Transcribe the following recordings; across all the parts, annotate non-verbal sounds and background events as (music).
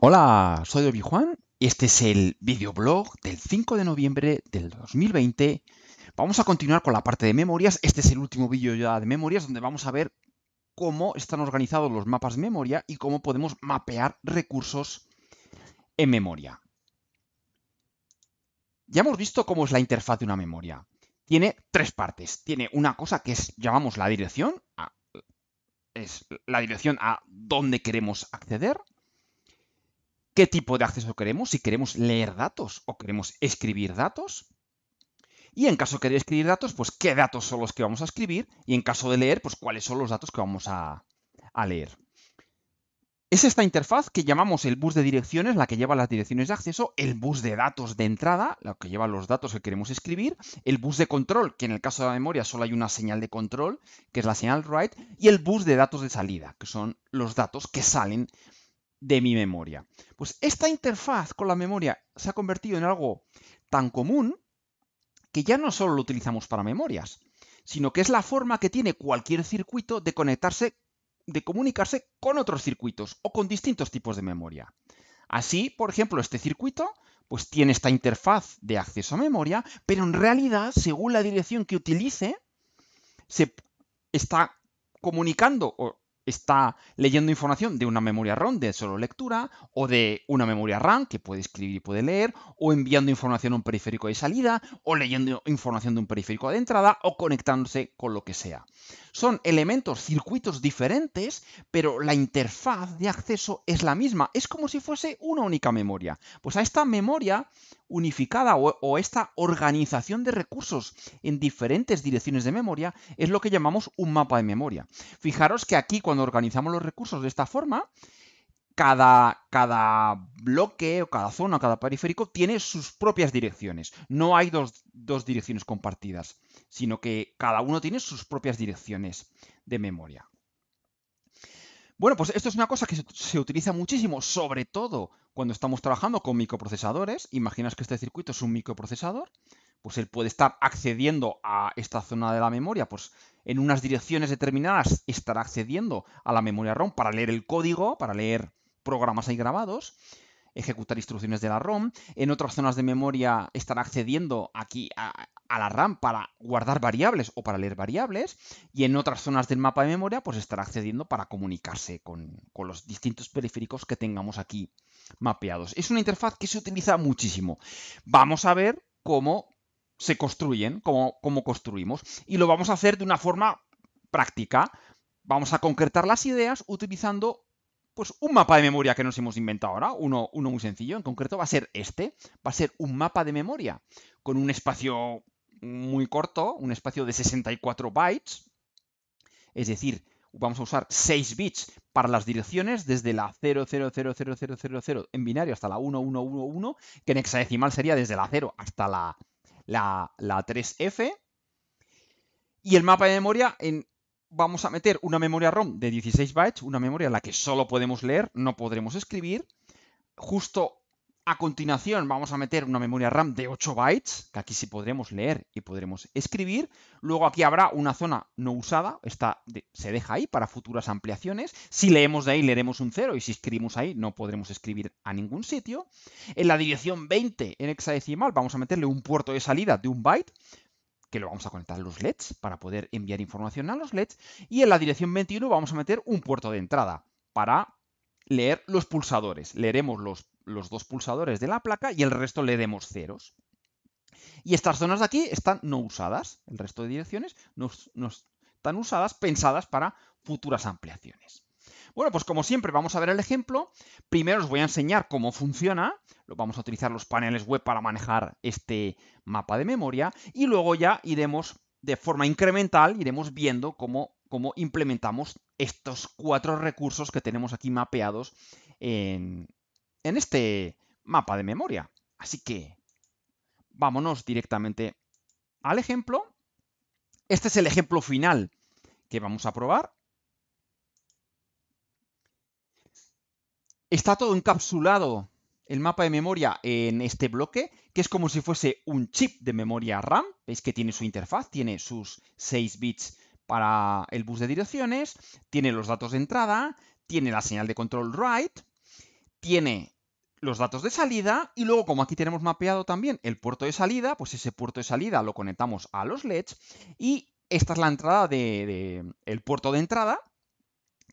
Hola, soy Obi Juan y este es el videoblog del 5 de noviembre del 2020. Vamos a continuar con la parte de memorias. Este es el último vídeo ya de memorias donde vamos a ver cómo están organizados los mapas de memoria y cómo podemos mapear recursos en memoria. Ya hemos visto cómo es la interfaz de una memoria. Tiene tres partes. Tiene una cosa que es, llamamos la dirección, es la dirección a dónde queremos acceder qué tipo de acceso queremos, si queremos leer datos o queremos escribir datos. Y en caso de querer escribir datos, pues qué datos son los que vamos a escribir. Y en caso de leer, pues cuáles son los datos que vamos a, leer. Es esta interfaz que llamamos el bus de direcciones, la que lleva las direcciones de acceso, el bus de datos de entrada, la que lleva los datos que queremos escribir, el bus de control, que en el caso de la memoria solo hay una señal de control, que es la señal write, y el bus de datos de salida, que son los datos que salen de mi memoria. Pues esta interfaz con la memoria se ha convertido en algo tan común que ya no solo lo utilizamos para memorias, sino que es la forma que tiene cualquier circuito de conectarse, de comunicarse con otros circuitos o con distintos tipos de memoria. Así, por ejemplo, este circuito pues tiene esta interfaz de acceso a memoria, pero en realidad, según la dirección que utilice, se está comunicando o está leyendo información de una memoria ROM de solo lectura o de una memoria RAM que puede escribir y puede leer, o enviando información a un periférico de salida, o leyendo información de un periférico de entrada, o conectándose con lo que sea. Son elementos, circuitos diferentes, pero la interfaz de acceso es la misma, es como si fuese una única memoria. Pues a esta memoria unificada o, esta organización de recursos en diferentes direcciones de memoria es lo que llamamos un mapa de memoria. Fijaros que aquí cuando organizamos los recursos de esta forma, cada, cada bloque o cada zona cada periférico tiene sus propias direcciones. No hay dos, dos direcciones compartidas, sino que cada uno tiene sus propias direcciones de memoria. Bueno, pues esto es una cosa que se, utiliza muchísimo, sobre todo cuando estamos trabajando con microprocesadores. Imaginas que este circuito es un microprocesador, pues él puede estar accediendo a esta zona de la memoria, pues en unas direcciones determinadas estará accediendo a la memoria ROM para leer el código, para leer programas ahí grabados ejecutar instrucciones de la ROM. En otras zonas de memoria estará accediendo aquí a, la RAM para guardar variables o para leer variables. Y en otras zonas del mapa de memoria, pues estará accediendo para comunicarse con, los distintos periféricos que tengamos aquí mapeados. Es una interfaz que se utiliza muchísimo. Vamos a ver cómo se construyen, cómo, cómo construimos. Y lo vamos a hacer de una forma práctica. Vamos a concretar las ideas utilizando pues un mapa de memoria que nos hemos inventado ahora, uno, uno muy sencillo, en concreto va a ser este, va a ser un mapa de memoria con un espacio muy corto, un espacio de 64 bytes, es decir, vamos a usar 6 bits para las direcciones, desde la 00000000 en binario hasta la 1111, que en hexadecimal sería desde la 0 hasta la, la, la 3F. Y el mapa de memoria en vamos a meter una memoria ROM de 16 bytes, una memoria en la que solo podemos leer, no podremos escribir. Justo a continuación vamos a meter una memoria RAM de 8 bytes, que aquí sí podremos leer y podremos escribir. Luego aquí habrá una zona no usada, esta se deja ahí para futuras ampliaciones. Si leemos de ahí leeremos un 0 y si escribimos ahí no podremos escribir a ningún sitio. En la dirección 20 en hexadecimal vamos a meterle un puerto de salida de un byte, que lo vamos a conectar a los LEDs para poder enviar información a los LEDs y en la dirección 21 vamos a meter un puerto de entrada para leer los pulsadores. Leeremos los, dos pulsadores de la placa y el resto le demos ceros. Y estas zonas de aquí están no usadas, el resto de direcciones no están usadas, pensadas para futuras ampliaciones. Bueno, pues como siempre vamos a ver el ejemplo. Primero os voy a enseñar cómo funciona. Vamos a utilizar los paneles web para manejar este mapa de memoria y luego ya iremos de forma incremental, iremos viendo cómo, cómo implementamos estos cuatro recursos que tenemos aquí mapeados en este mapa de memoria. Así que vámonos directamente al ejemplo. Este es el ejemplo final que vamos a probar. Está todo encapsulado el mapa de memoria en este bloque, que es como si fuese un chip de memoria RAM. Veis que tiene su interfaz, tiene sus 6 bits para el bus de direcciones, tiene los datos de entrada, tiene la señal de control write, tiene los datos de salida y luego como aquí tenemos mapeado también el puerto de salida, pues ese puerto de salida lo conectamos a los LEDs y esta es la entrada de, de el puerto de entrada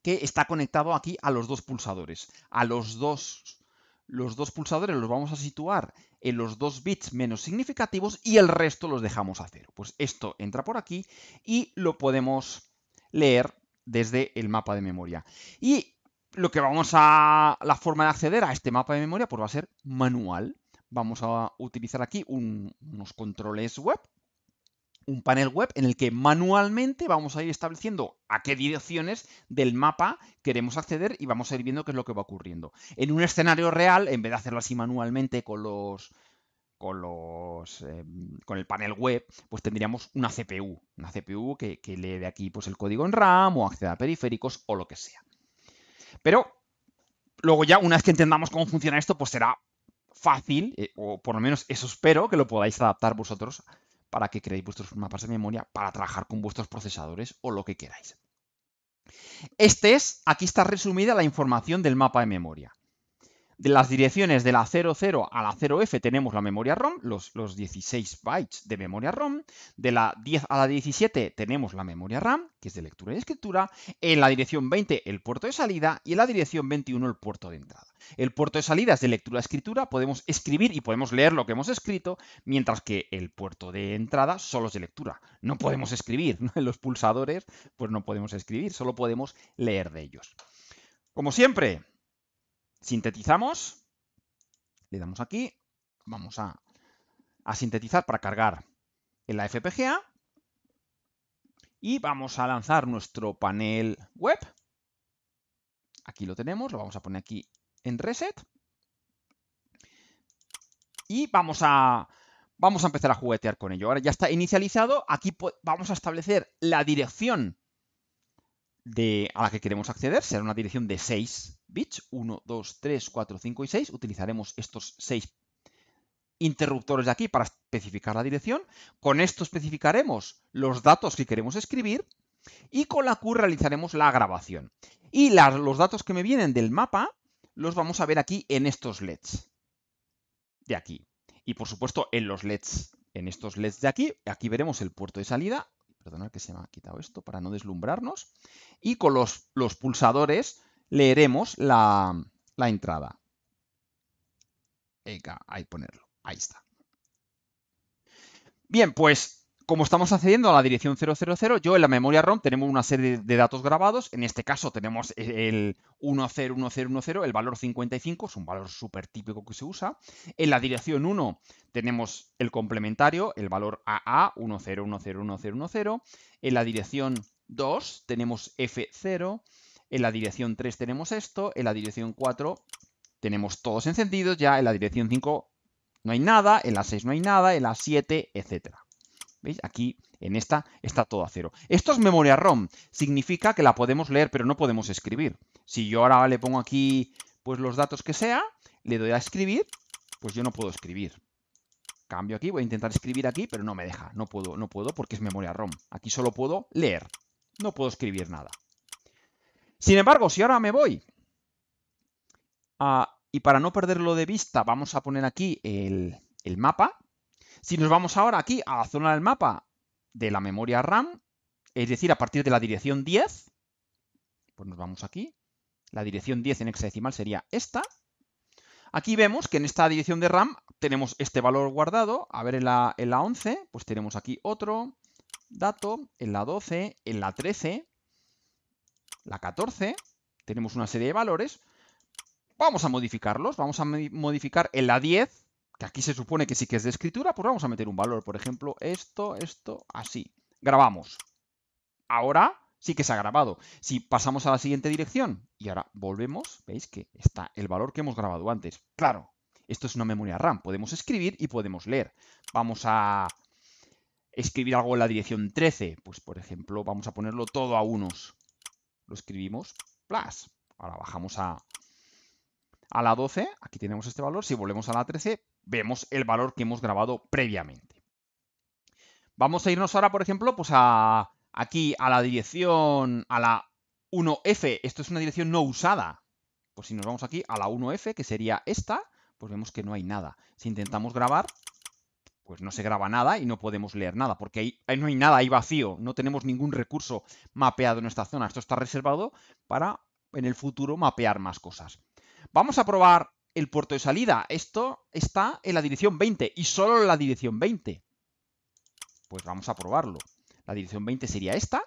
que está conectado aquí a los dos pulsadores. A los dos, los dos pulsadores los vamos a situar en los dos bits menos significativos y el resto los dejamos a cero. Pues esto entra por aquí y lo podemos leer desde el mapa de memoria. Y lo que vamos a... la forma de acceder a este mapa de memoria pues va a ser manual. Vamos a utilizar aquí unos controles web un panel web en el que manualmente vamos a ir estableciendo a qué direcciones del mapa queremos acceder y vamos a ir viendo qué es lo que va ocurriendo. En un escenario real, en vez de hacerlo así manualmente con los con los em, con el panel web, pues tendríamos una CPU, una CPU que, que lee de aquí pues el código en RAM o acceda a periféricos o lo que sea. Pero luego ya una vez que entendamos cómo funciona esto, pues será fácil, eh, o por lo menos eso espero que lo podáis adaptar vosotros para que creéis vuestros mapas de memoria, para trabajar con vuestros procesadores o lo que queráis. Este es, aquí está resumida la información del mapa de memoria. De las direcciones de la 00 a la 0F tenemos la memoria ROM, los, los 16 bytes de memoria ROM. De la 10 a la 17 tenemos la memoria RAM, que es de lectura y escritura. En la dirección 20 el puerto de salida y en la dirección 21 el puerto de entrada. El puerto de salida es de lectura-escritura, y podemos escribir y podemos leer lo que hemos escrito, mientras que el puerto de entrada solo es de lectura. No podemos escribir, en (laughs) los pulsadores pues no podemos escribir, solo podemos leer de ellos. Como siempre, Sintetizamos, le damos aquí, vamos a, sintetizar para cargar en la FPGA y vamos a lanzar nuestro panel web. Aquí lo tenemos, lo vamos a poner aquí en reset y vamos a, vamos a empezar a juguetear con ello. Ahora ya está inicializado, aquí vamos a establecer la dirección a la que queremos acceder será una dirección de 6 bits, 1, 2, 3, 4, 5 y 6. Utilizaremos estos 6 interruptores de aquí para especificar la dirección. Con esto especificaremos los datos que queremos escribir y con la Q realizaremos la grabación. Y los datos que me vienen del mapa los vamos a ver aquí en estos LEDs de aquí. Y por supuesto en los LEDs, en estos LEDs de aquí, aquí veremos el puerto de salida Perdonad que se me ha quitado esto para no deslumbrarnos. Y con los, pulsadores leeremos la, la entrada. Venga, ahí ponerlo. Ahí está. Bien, pues como estamos accediendo a la dirección 000, yo en la memoria ROM tenemos una serie de datos grabados. En este caso tenemos el 101010, el valor 55, es un valor súper típico que se usa. En la dirección 1 tenemos el complementario, el valor AA, 10101010. En la dirección 2 tenemos F0. En la dirección 3 tenemos esto. En la dirección 4 tenemos todos encendidos ya. En la dirección 5 no hay nada. En la 6 no hay nada. En la 7, etcétera. Aquí en esta está todo a cero. Esto es memoria ROM. Significa que la podemos leer, pero no podemos escribir. Si yo ahora le pongo aquí pues los datos que sea, le doy a escribir, pues yo no puedo escribir. Cambio aquí, voy a intentar escribir aquí, pero no me deja. No puedo, no puedo porque es memoria ROM. Aquí solo puedo leer. No puedo escribir nada. Sin embargo, si ahora me voy y para no perderlo de vista, vamos a poner aquí el, el mapa si nos vamos ahora aquí a la zona del mapa de la memoria RAM, es decir, a partir de la dirección 10, pues nos vamos aquí, la dirección 10 en hexadecimal sería esta. Aquí vemos que en esta dirección de RAM tenemos este valor guardado, a ver en la, 11, pues tenemos aquí otro dato, en la 12, en la 13, la 14, tenemos una serie de valores, vamos a modificarlos, vamos a modificar en la 10 que aquí se supone que sí que es de escritura, pues vamos a meter un valor, por ejemplo, esto, esto, así. Grabamos. Ahora sí que se ha grabado. Si pasamos a la siguiente dirección y ahora volvemos, veis que está el valor que hemos grabado antes. Claro, esto es una memoria RAM, podemos escribir y podemos leer. Vamos a escribir algo en la dirección 13, pues por ejemplo vamos a ponerlo todo a unos. Lo escribimos, plus. Ahora bajamos a, a la 12, aquí tenemos este valor, si volvemos a la 13, vemos el valor que hemos grabado previamente. Vamos a irnos ahora, por ejemplo, pues a aquí a la dirección, a la 1F. Esto es una dirección no usada. Pues si nos vamos aquí a la 1F, que sería esta, pues vemos que no hay nada. Si intentamos grabar, pues no se graba nada y no podemos leer nada, porque ahí, no hay nada, hay vacío, no tenemos ningún recurso mapeado en esta zona. Esto está reservado para en el futuro mapear más cosas. Vamos a probar el puerto de salida. Esto está en la dirección 20 y solo en la dirección 20. Pues vamos a probarlo. La dirección 20 sería esta.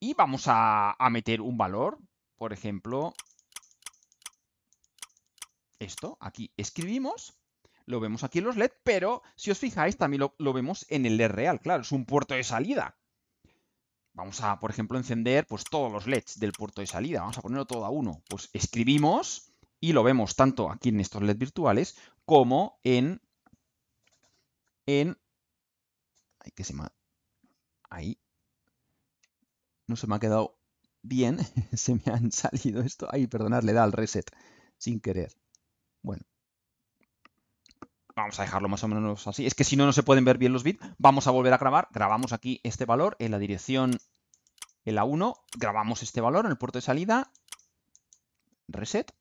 Y vamos a, meter un valor, por ejemplo, esto. Aquí escribimos, lo vemos aquí en los leds. pero si os fijáis también lo, lo vemos en el LED real. Claro, es un puerto de salida. Vamos a, por ejemplo, encender pues, todos los LEDs del puerto de salida. Vamos a ponerlo todo a uno. Pues escribimos y lo vemos tanto aquí en estos LEDs virtuales como en... en ahí que se me ha, ahí. No se me ha quedado bien. (laughs) se me han salido esto. ahí, perdonad, le da al reset sin querer. Bueno. Vamos a dejarlo más o menos así. Es que si no, no se pueden ver bien los bits. Vamos a volver a grabar. Grabamos aquí este valor en la dirección en la 1. Grabamos este valor en el puerto de salida. Reset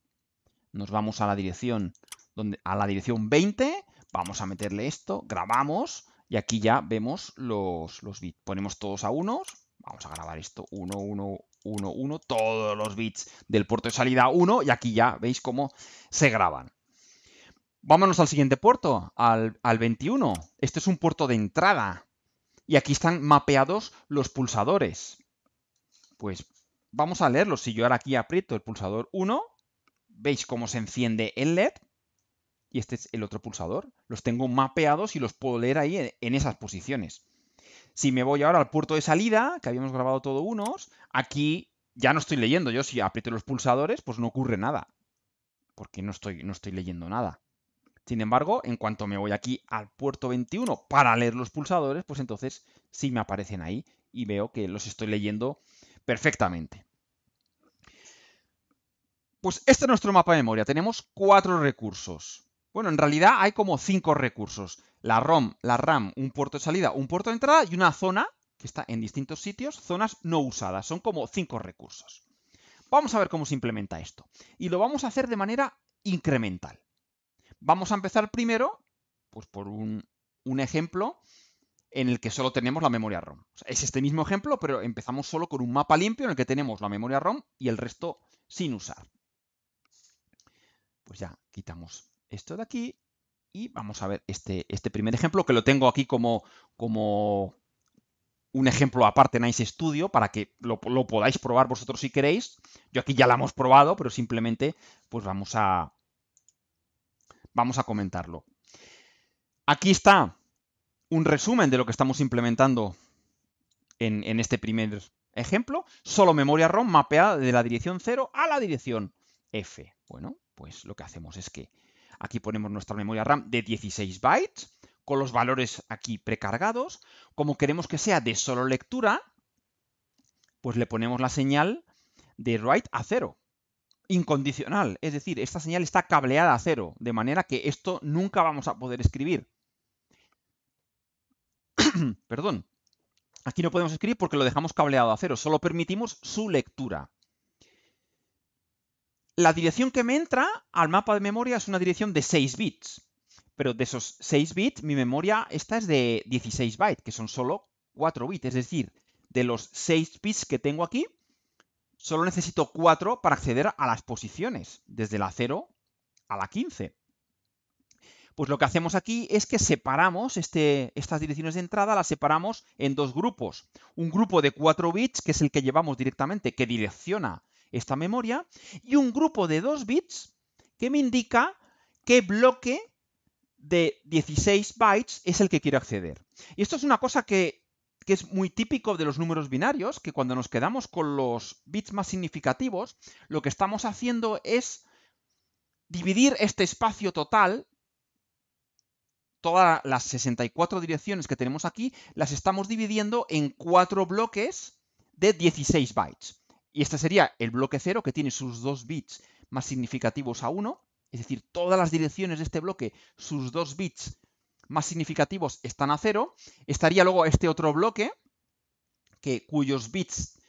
nos vamos a la dirección, donde, a la dirección 20, vamos a meterle esto, grabamos y aquí ya vemos los, bits. Ponemos todos a unos, vamos a grabar esto 1, 1, 1, 1, todos los bits del puerto de salida 1 y aquí ya veis cómo se graban. Vámonos al siguiente puerto, al, al 21. Este es un puerto de entrada y aquí están mapeados los pulsadores. Pues vamos a leerlos. Si yo ahora aquí aprieto el pulsador 1, veis cómo se enciende el LED. Y este es el otro pulsador. Los tengo mapeados y los puedo leer ahí en esas posiciones. Si me voy ahora al puerto de salida, que habíamos grabado todos unos, aquí ya no estoy leyendo. Yo si aprieto los pulsadores, pues no ocurre nada. Porque no estoy, no estoy leyendo nada. Sin embargo, en cuanto me voy aquí al puerto 21 para leer los pulsadores, pues entonces sí me aparecen ahí y veo que los estoy leyendo perfectamente. Pues este es nuestro mapa de memoria. Tenemos cuatro recursos. Bueno, en realidad hay como cinco recursos. La ROM, la RAM, un puerto de salida, un puerto de entrada y una zona que está en distintos sitios, zonas no usadas. Son como cinco recursos. Vamos a ver cómo se implementa esto. Y lo vamos a hacer de manera incremental. Vamos a empezar primero pues por un, ejemplo en el que solo tenemos la memoria ROM. es este mismo ejemplo, pero empezamos solo con un mapa limpio en el que tenemos la memoria ROM y el resto sin usar. Pues ya quitamos esto de aquí y vamos a ver este, este primer ejemplo que lo tengo aquí como, como un ejemplo aparte en Ice Studio para que lo, podáis probar vosotros si queréis. Yo aquí ya lo hemos probado, pero simplemente pues vamos a, vamos a comentarlo. Aquí está un resumen de lo que estamos implementando en, en este primer ejemplo. Solo memoria ROM mapeada de la dirección 0 a la dirección F. Bueno, pues lo que hacemos es que aquí ponemos nuestra memoria RAM de 16 bytes, con los valores aquí precargados. Como queremos que sea de solo lectura, pues le ponemos la señal de write a cero, incondicional. Es decir, esta señal está cableada a cero, de manera que esto nunca vamos a poder escribir. (coughs) Perdón. Aquí no podemos escribir porque lo dejamos cableado a cero, solo permitimos su lectura. La dirección que me entra al mapa de memoria es una dirección de 6 bits, pero de esos 6 bits mi memoria esta es de 16 bytes, que son solo 4 bits, es decir, de los 6 bits que tengo aquí, solo necesito 4 para acceder a las posiciones, desde la 0 a la 15. Pues lo que hacemos aquí es que separamos este, estas direcciones de entrada, las separamos en dos grupos. Un grupo de 4 bits, que es el que llevamos directamente, que direcciona esta memoria, y un grupo de 2 bits que me indica qué bloque de 16 bytes es el que quiero acceder. Y esto es una cosa que, que es muy típico de los números binarios, que cuando nos quedamos con los bits más significativos, lo que estamos haciendo es dividir este espacio total todas las 64 direcciones que tenemos aquí, las estamos dividiendo en cuatro bloques de 16 bytes. Y este sería el bloque 0 que tiene sus dos bits más significativos a 1, es decir, todas las direcciones de este bloque, sus dos bits más significativos están a 0. Estaría luego este otro bloque, que, cuyos bits,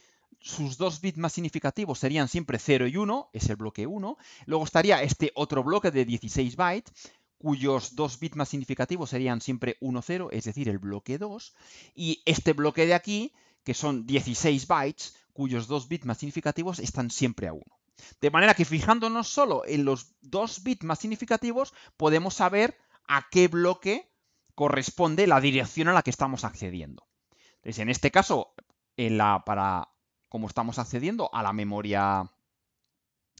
sus dos bits más significativos serían siempre 0 y 1, es el bloque 1. Luego estaría este otro bloque de 16 bytes, cuyos dos bits más significativos serían siempre 1, 0, es decir, el bloque 2. Y este bloque de aquí, que son 16 bytes, cuyos dos bits más significativos están siempre a 1. De manera que fijándonos solo en los dos bits más significativos, podemos saber a qué bloque corresponde la dirección a la que estamos accediendo. Entonces, en este caso, para como estamos accediendo a la memoria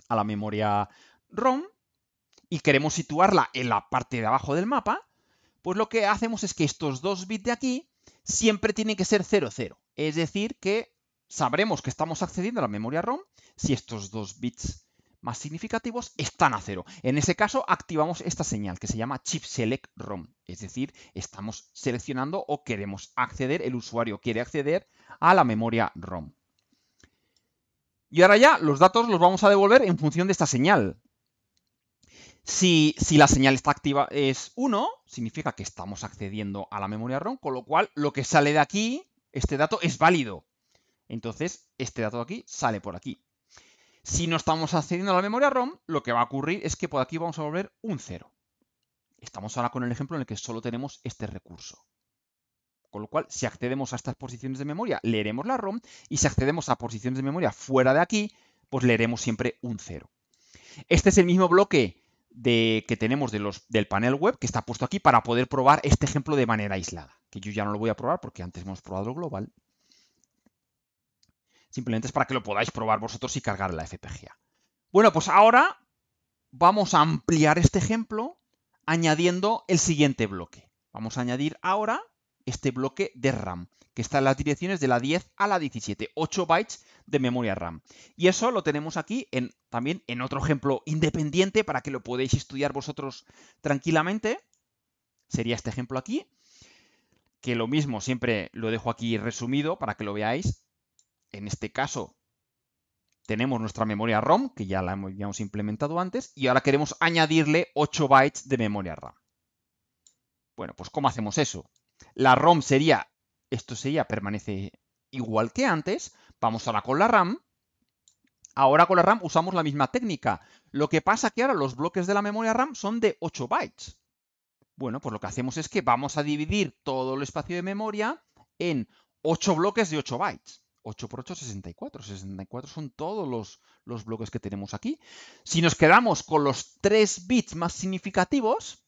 a la memoria ROM y queremos situarla en la parte de abajo del mapa, pues lo que hacemos es que estos dos bits de aquí siempre tienen que ser 0, 0. Es decir, que sabremos que estamos accediendo a la memoria ROM si estos dos bits más significativos están a cero. En ese caso activamos esta señal que se llama chip select ROM, es decir, estamos seleccionando o queremos acceder, el usuario quiere acceder a la memoria ROM. Y ahora ya los datos los vamos a devolver en función de esta señal. Si, si la señal está activa es 1, significa que estamos accediendo a la memoria ROM, con lo cual lo que sale de aquí, este dato, es válido. Entonces, este dato de aquí sale por aquí. Si no estamos accediendo a la memoria ROM, lo que va a ocurrir es que por aquí vamos a volver un cero. Estamos ahora con el ejemplo en el que solo tenemos este recurso. Con lo cual, si accedemos a estas posiciones de memoria, leeremos la ROM, y si accedemos a posiciones de memoria fuera de aquí, pues leeremos siempre un cero. Este es el mismo bloque que tenemos del panel web que está puesto aquí para poder probar este ejemplo de manera aislada, que yo ya no lo voy a probar porque antes hemos probado lo global. Simplemente es para que lo podáis probar vosotros y cargar la FPGA. Bueno, pues ahora vamos a ampliar este ejemplo añadiendo el siguiente bloque. Vamos a añadir ahora este bloque de RAM, que está en las direcciones de la 10 a la 17, 8 bytes de memoria RAM. Y eso lo tenemos aquí también en otro ejemplo independiente para que lo podáis estudiar vosotros tranquilamente. Sería este ejemplo aquí, que lo mismo siempre lo dejo aquí resumido para que lo veáis en este caso tenemos nuestra memoria ROM, que ya la hemos implementado antes, y ahora queremos añadirle 8 bytes de memoria RAM. Bueno, pues ¿cómo hacemos eso? La ROM sería, esto sería, permanece igual que antes, vamos ahora con la RAM, ahora con la RAM usamos la misma técnica, lo que pasa que ahora los bloques de la memoria RAM son de 8 bytes. Bueno, pues lo que hacemos es que vamos a dividir todo el espacio de memoria en 8 bloques de 8 bytes. 8 por 8 64. 64 son todos los, los bloques que tenemos aquí. Si nos quedamos con los 3 bits más significativos,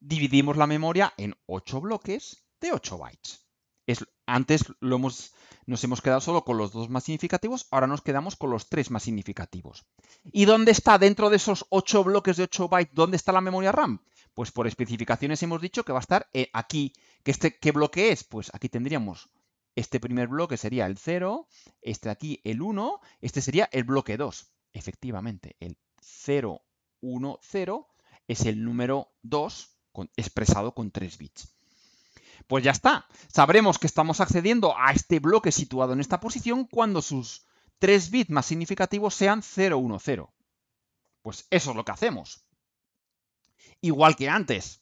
dividimos la memoria en 8 bloques de 8 bytes. Es, antes lo hemos, nos hemos quedado solo con los dos más significativos, ahora nos quedamos con los tres más significativos. ¿Y dónde está dentro de esos 8 bloques de 8 bytes? ¿Dónde está la memoria RAM? Pues por especificaciones hemos dicho que va a estar eh, aquí. este, ¿Qué bloque es? Pues aquí tendríamos este primer bloque sería el 0, este de aquí el 1, este sería el bloque 2. Efectivamente, el 0, 1, 0 es el número 2 expresado con 3 bits. Pues ya está. Sabremos que estamos accediendo a este bloque situado en esta posición cuando sus 3 bits más significativos sean 0, 1, 0. Pues eso es lo que hacemos. Igual que antes,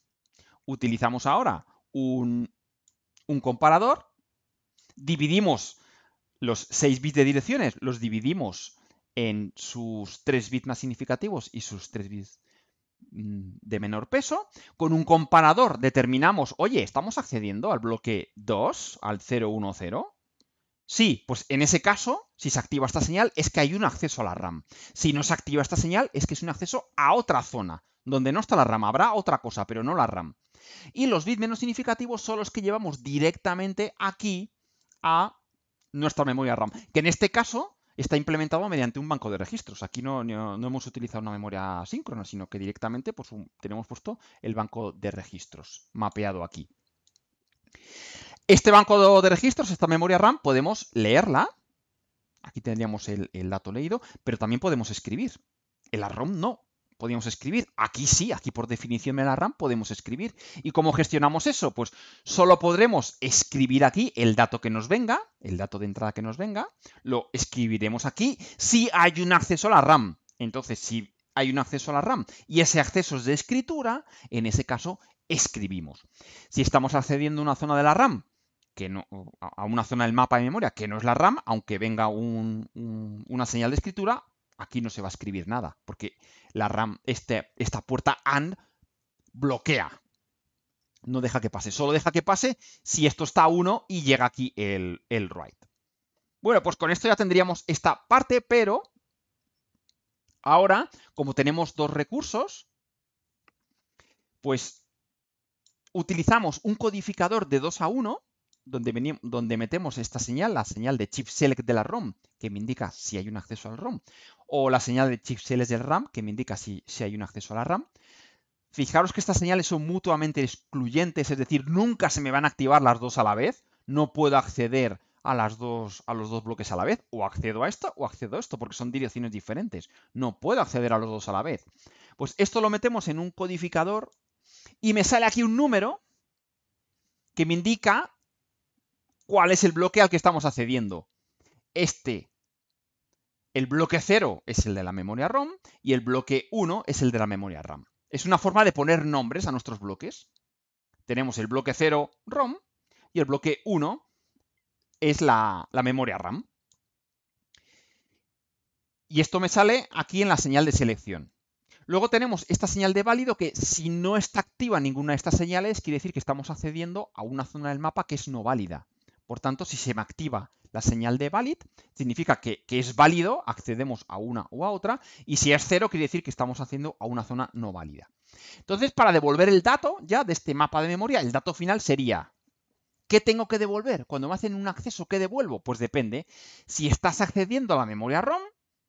utilizamos ahora un, un comparador dividimos los 6 bits de direcciones, los dividimos en sus 3 bits más significativos y sus 3 bits mm, de menor peso. Con un comparador determinamos, oye, ¿estamos accediendo al bloque 2, al 010? Sí, pues en ese caso, si se activa esta señal, es que hay un acceso a la RAM. Si no se activa esta señal, es que es un acceso a otra zona, donde no está la RAM. Habrá otra cosa, pero no la RAM. Y los bits menos significativos son los que llevamos directamente aquí nuestra memoria RAM, que en este caso está implementado mediante un banco de registros. Aquí no, hemos utilizado una memoria síncrona, sino que directamente pues, tenemos puesto el banco de registros mapeado aquí. Este banco de registros, esta memoria RAM, podemos leerla. Aquí tendríamos el, el dato leído, pero también podemos escribir. El la ROM no podíamos escribir. Aquí sí, aquí por definición de la RAM podemos escribir. ¿Y cómo gestionamos eso? Pues solo podremos escribir aquí el dato que nos venga, el dato de entrada que nos venga, lo escribiremos aquí si hay un acceso a la RAM. Entonces, si hay un acceso a la RAM y ese acceso es de escritura, en ese caso escribimos. Si estamos accediendo a una zona de la RAM, que no, a una zona del mapa de memoria que no es la RAM, aunque venga una señal de escritura, aquí no se va a escribir nada, porque la RAM, este, esta puerta AND bloquea. No deja que pase, solo deja que pase si esto está a 1 y llega aquí el, el write. Bueno, pues con esto ya tendríamos esta parte, pero ahora, como tenemos dos recursos, pues utilizamos un codificador de 2 a 1 donde, metemos esta señal, la señal de chip select de la ROM, que me indica si hay un acceso al ROM, o la señal de chip select del RAM, que me indica si, si hay un acceso a la RAM. Fijaros que estas señales son mutuamente excluyentes, es decir, nunca se me van a activar las dos a la vez. No puedo acceder a, las dos, a los dos bloques a la vez, o accedo a esto o accedo a esto, porque son direcciones diferentes. No puedo acceder a los dos a la vez. Pues esto lo metemos en un codificador y me sale aquí un número que me indica cuál es el bloque al que estamos accediendo. Este, el bloque 0 es el de la memoria ROM y el bloque 1 es el de la memoria RAM. Es una forma de poner nombres a nuestros bloques. Tenemos el bloque 0 ROM y el bloque 1 es la, la memoria RAM. Y esto me sale aquí en la señal de selección. Luego tenemos esta señal de válido que si no está activa ninguna de estas señales, quiere decir que estamos accediendo a una zona del mapa que es no válida. Por tanto, si se me activa la señal de valid, significa que, es válido, accedemos a una o a otra, y si es cero, quiere decir que estamos haciendo a una zona no válida. Entonces, para devolver el dato ya de este mapa de memoria, el dato final sería, ¿qué tengo que devolver? Cuando me hacen un acceso, ¿qué devuelvo? Pues depende. Si estás accediendo a la memoria ROM,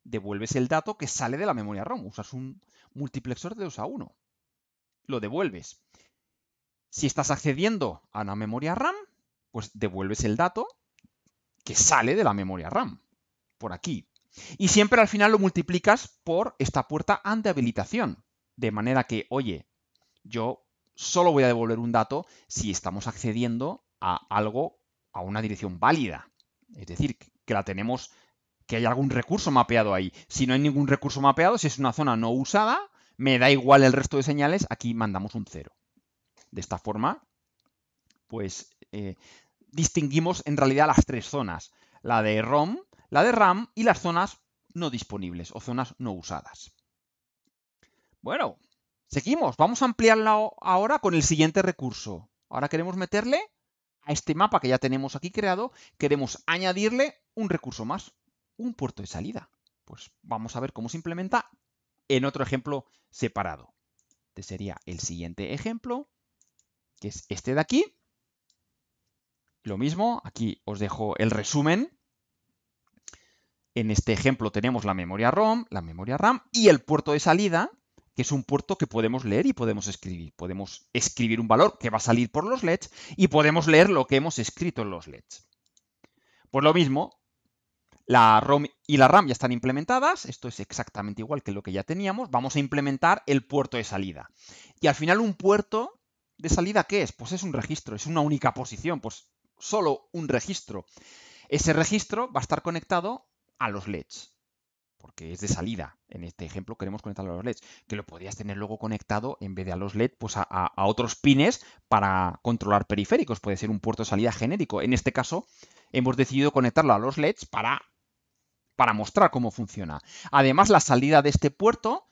devuelves el dato que sale de la memoria ROM. Usas un multiplexor de 2 a 1. Lo devuelves. Si estás accediendo a una memoria RAM, pues devuelves el dato que sale de la memoria RAM, por aquí. Y siempre al final lo multiplicas por esta puerta AND de habilitación, de manera que, oye, yo solo voy a devolver un dato si estamos accediendo a algo, a una dirección válida. Es decir, que la tenemos, que hay algún recurso mapeado ahí. Si no hay ningún recurso mapeado, si es una zona no usada, me da igual el resto de señales, aquí mandamos un cero. De esta forma, pues eh, distinguimos en realidad las tres zonas, la de ROM, la de RAM y las zonas no disponibles o zonas no usadas. Bueno, seguimos. Vamos a ampliarla ahora con el siguiente recurso. Ahora queremos meterle a este mapa que ya tenemos aquí creado, queremos añadirle un recurso más, un puerto de salida. Pues vamos a ver cómo se implementa en otro ejemplo separado. Este sería el siguiente ejemplo, que es este de aquí. Lo mismo, aquí os dejo el resumen. En este ejemplo tenemos la memoria ROM, la memoria RAM y el puerto de salida, que es un puerto que podemos leer y podemos escribir. Podemos escribir un valor que va a salir por los LEDs y podemos leer lo que hemos escrito en los LEDs. Pues lo mismo, la ROM y la RAM ya están implementadas, esto es exactamente igual que lo que ya teníamos, vamos a implementar el puerto de salida. Y al final un puerto de salida, ¿qué es? Pues es un registro, es una única posición, pues solo un registro. Ese registro va a estar conectado a los LEDs, porque es de salida. En este ejemplo queremos conectarlo a los LEDs, que lo podrías tener luego conectado en vez de a los leds pues a, otros pines para controlar periféricos. Puede ser un puerto de salida genérico. En este caso hemos decidido conectarlo a los LEDs para, para mostrar cómo funciona. Además, la salida de este puerto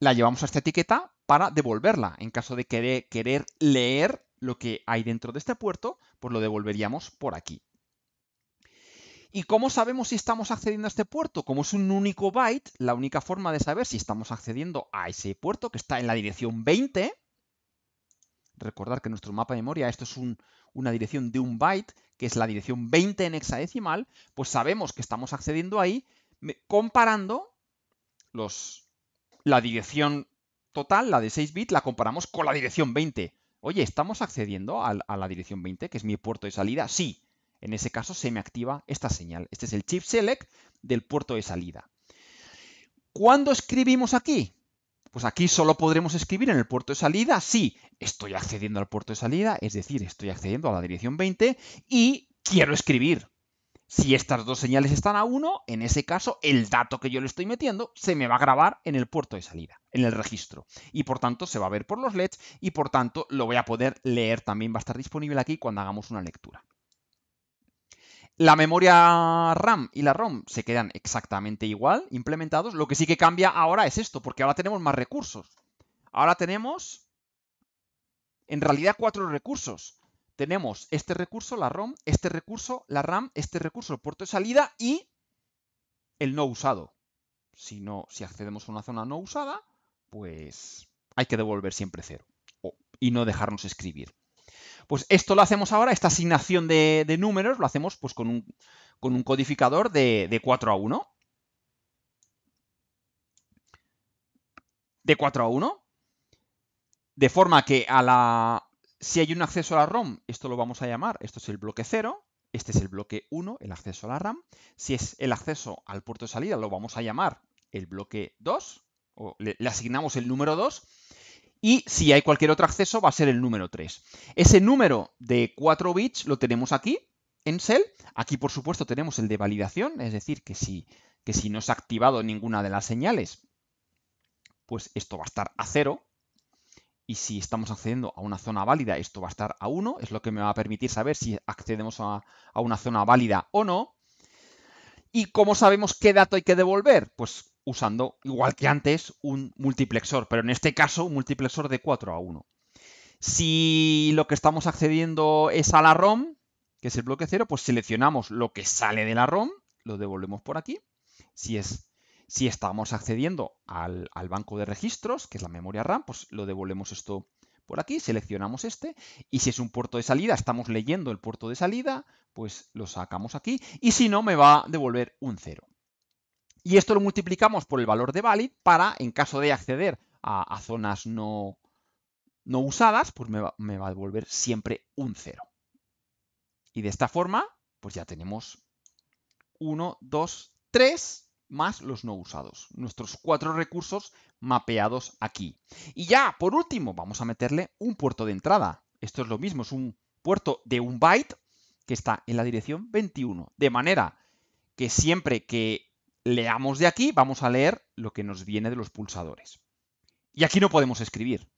la llevamos a esta etiqueta para devolverla en caso de querer leer lo que hay dentro de este puerto, pues lo devolveríamos por aquí. ¿Y cómo sabemos si estamos accediendo a este puerto? Como es un único byte, la única forma de saber si estamos accediendo a ese puerto que está en la dirección 20, recordar que nuestro mapa de memoria, esto es una dirección de un byte, que es la dirección 20 en hexadecimal, pues sabemos que estamos accediendo ahí comparando la dirección total, la de 6 bits, la comparamos con la dirección 20. Oye, ¿estamos accediendo a, la dirección 20, que es mi puerto de salida? Sí. En ese caso se me activa esta señal. Este es el chip select del puerto de salida. ¿Cuándo escribimos aquí? Pues aquí solo podremos escribir en el puerto de salida Sí, estoy accediendo al puerto de salida, es decir, estoy accediendo a la dirección 20 y quiero escribir. Si estas dos señales están a 1, en ese caso el dato que yo le estoy metiendo se me va a grabar en el puerto de salida, en el registro. Y por tanto se va a ver por los LEDs y por tanto lo voy a poder leer también. Va a estar disponible aquí cuando hagamos una lectura. La memoria RAM y la ROM se quedan exactamente igual, implementados. Lo que sí que cambia ahora es esto, porque ahora tenemos más recursos. Ahora tenemos, en realidad, cuatro recursos tenemos este recurso, la ROM, este recurso, la RAM, este recurso, el puerto de salida y el no usado. Si, si accedemos a una zona no usada, pues hay que devolver siempre cero y no dejarnos escribir. Pues esto lo hacemos ahora, esta asignación de, números lo hacemos pues con un, con un codificador de 4 a 1. De 4 a 1. De forma que a la, si hay un acceso a la ROM, esto lo vamos a llamar, esto es el bloque 0, este es el bloque 1, el acceso a la RAM. Si es el acceso al puerto de salida, lo vamos a llamar el bloque 2, o le, asignamos el número 2. Y si hay cualquier otro acceso, va a ser el número 3. Ese número de 4 bits lo tenemos aquí, en Cell. Aquí, por supuesto, tenemos el de validación, es decir, que si, que si no se ha activado ninguna de las señales, pues esto va a estar a cero, y si estamos accediendo a una zona válida, esto va a estar a 1, es lo que me va a permitir saber si accedemos a, una zona válida o no. ¿Y cómo sabemos qué dato hay que devolver? Pues usando, igual que antes, un multiplexor, pero en este caso un multiplexor de 4 a 1. Si lo que estamos accediendo es a la ROM, que es el bloque 0, pues seleccionamos lo que sale de la ROM, lo devolvemos por aquí. Si es si estamos accediendo al, banco de registros, que es la memoria RAM, pues lo devolvemos esto por aquí, seleccionamos este, y si es un puerto de salida, estamos leyendo el puerto de salida, pues lo sacamos aquí, y si no, me va a devolver un 0. Y esto lo multiplicamos por el valor de valid para, en caso de acceder a, zonas no, no, usadas, pues me va, me va a devolver siempre un 0. Y de esta forma, pues ya tenemos 1, 2, 3 más los no usados. Nuestros cuatro recursos mapeados aquí. Y ya, por último, vamos a meterle un puerto de entrada. Esto es lo mismo, es un puerto de un byte que está en la dirección 21. De manera que siempre que leamos de aquí, vamos a leer lo que nos viene de los pulsadores. Y aquí no podemos escribir,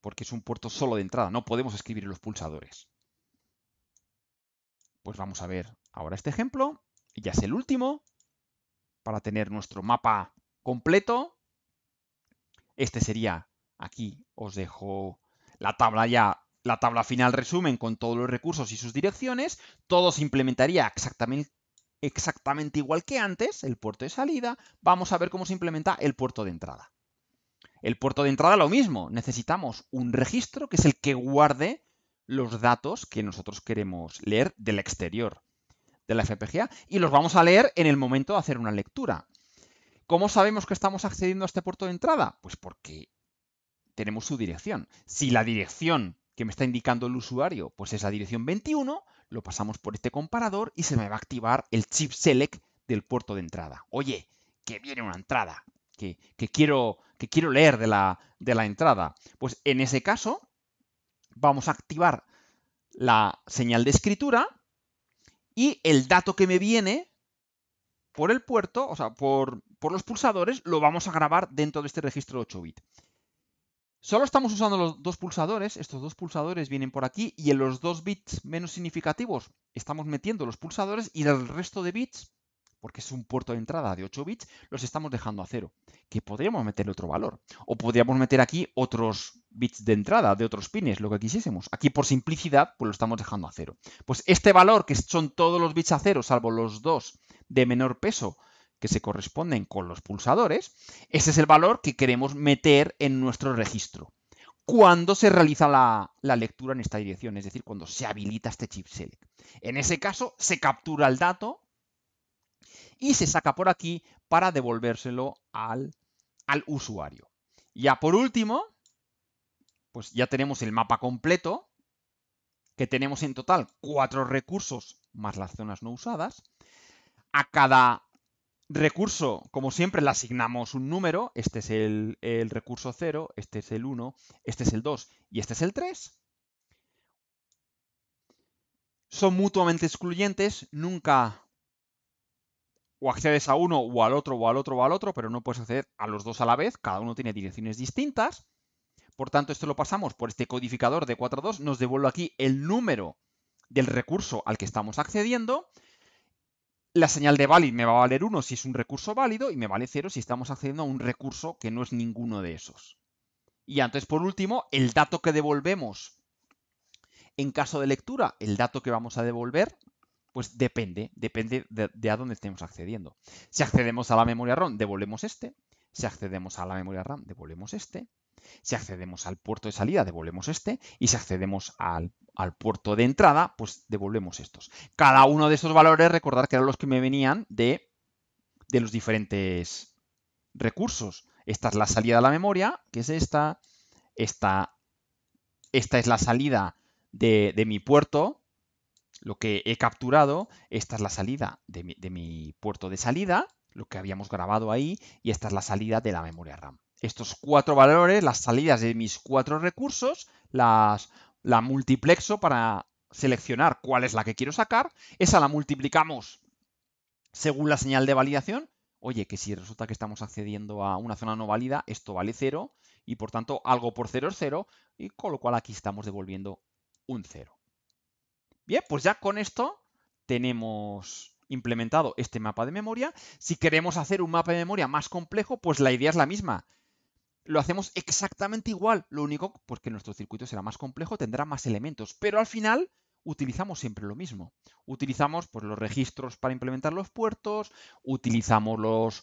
porque es un puerto solo de entrada, no podemos escribir los pulsadores. Pues vamos a ver ahora este ejemplo, ya es el último, para tener nuestro mapa completo. Este sería, aquí os dejo la tabla ya, la tabla final resumen con todos los recursos y sus direcciones. Todo se implementaría exactamente, exactamente igual que antes, el puerto de salida. Vamos a ver cómo se implementa el puerto de entrada. El puerto de entrada lo mismo, necesitamos un registro que es el que guarde los datos que nosotros queremos leer del exterior de la FPGA y los vamos a leer en el momento de hacer una lectura. ¿Cómo sabemos que estamos accediendo a este puerto de entrada? Pues porque tenemos su dirección. Si la dirección que me está indicando el usuario pues es la dirección 21, lo pasamos por este comparador y se me va a activar el chip select del puerto de entrada. Oye, que viene una entrada, que, quiero, que quiero, leer de la entrada. Pues en ese caso vamos a activar la señal de escritura y el dato que me viene por el puerto, o sea, por, los pulsadores, lo vamos a grabar dentro de este registro 8-bit. Solo estamos usando los dos pulsadores, estos dos pulsadores vienen por aquí y en los dos bits menos significativos estamos metiendo los pulsadores y el resto de bits porque es un puerto de entrada de 8 bits, los estamos dejando a cero, que podríamos meter otro valor. O podríamos meter aquí otros bits de entrada de otros pines, lo que quisiésemos. Aquí por simplicidad, pues lo estamos dejando a cero. Pues este valor, que son todos los bits a cero, salvo los dos de menor peso, que se corresponden con los pulsadores, ese es el valor que queremos meter en nuestro registro. Cuando se realiza la, la, lectura en esta dirección, es decir, cuando se habilita este chip select. En ese caso, se captura el dato y se saca por aquí para devolvérselo al, al usuario. Ya por último, pues ya tenemos el mapa completo, que tenemos en total cuatro recursos más las zonas no usadas. A cada recurso, como siempre, le asignamos un número. Este es el, el recurso 0, este es el 1, este es el 2 y este es el 3. Son mutuamente excluyentes, nunca o accedes a uno o al otro o al otro o al otro, pero no puedes acceder a los dos a la vez, cada uno tiene direcciones distintas. Por tanto, esto lo pasamos por este codificador de 4.2, nos devuelve aquí el número del recurso al que estamos accediendo. La señal de valid me va a valer 1 si es un recurso válido y me vale 0 si estamos accediendo a un recurso que no es ninguno de esos. Y antes, por último, el dato que devolvemos en caso de lectura, el dato que vamos a devolver pues depende, depende de, a dónde estemos accediendo. Si accedemos a la memoria ROM, devolvemos este. Si accedemos a la memoria RAM, devolvemos este. Si accedemos al puerto de salida, devolvemos este. Y si accedemos al, puerto de entrada, pues devolvemos estos. Cada uno de estos valores, recordar que eran los que me venían de, los diferentes recursos. Esta es la salida de la memoria, que es esta. Esta, esta es la salida de, de mi puerto, lo que he capturado, esta es la salida de mi, puerto de salida, lo que habíamos grabado ahí, y esta es la salida de la memoria RAM. Estos cuatro valores, las salidas de mis cuatro recursos, las, la multiplexo para seleccionar cuál es la que quiero sacar, esa la multiplicamos según la señal de validación, oye, que si resulta que estamos accediendo a una zona no válida, esto vale 0 y por tanto algo por 0 es 0 y con lo cual aquí estamos devolviendo un 0. Bien, pues ya con esto tenemos implementado este mapa de memoria. Si queremos hacer un mapa de memoria más complejo, pues la idea es la misma. Lo hacemos exactamente igual, lo único pues que nuestro circuito será más complejo, tendrá más elementos, pero al final utilizamos siempre lo mismo. Utilizamos pues, los registros para implementar los puertos, utilizamos los,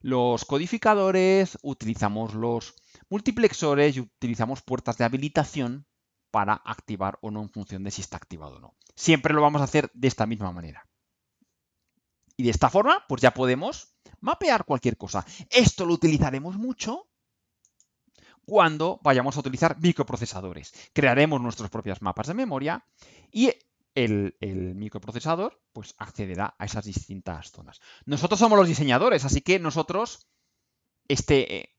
los codificadores, utilizamos los multiplexores y utilizamos puertas de habilitación para activar o no en función de si está activado o no. Siempre lo vamos a hacer de esta misma manera. Y de esta forma, pues ya podemos mapear cualquier cosa. Esto lo utilizaremos mucho cuando vayamos a utilizar microprocesadores. Crearemos nuestros propios mapas de memoria y el, microprocesador pues accederá a esas distintas zonas. Nosotros somos los diseñadores, así que nosotros este, eh,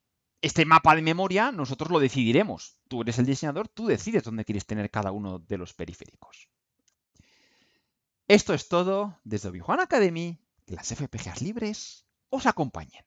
este mapa de memoria nosotros lo decidiremos. Tú eres el diseñador, tú decides dónde quieres tener cada uno de los periféricos. Esto es todo desde obi Academy, las FPGAs libres os acompañen.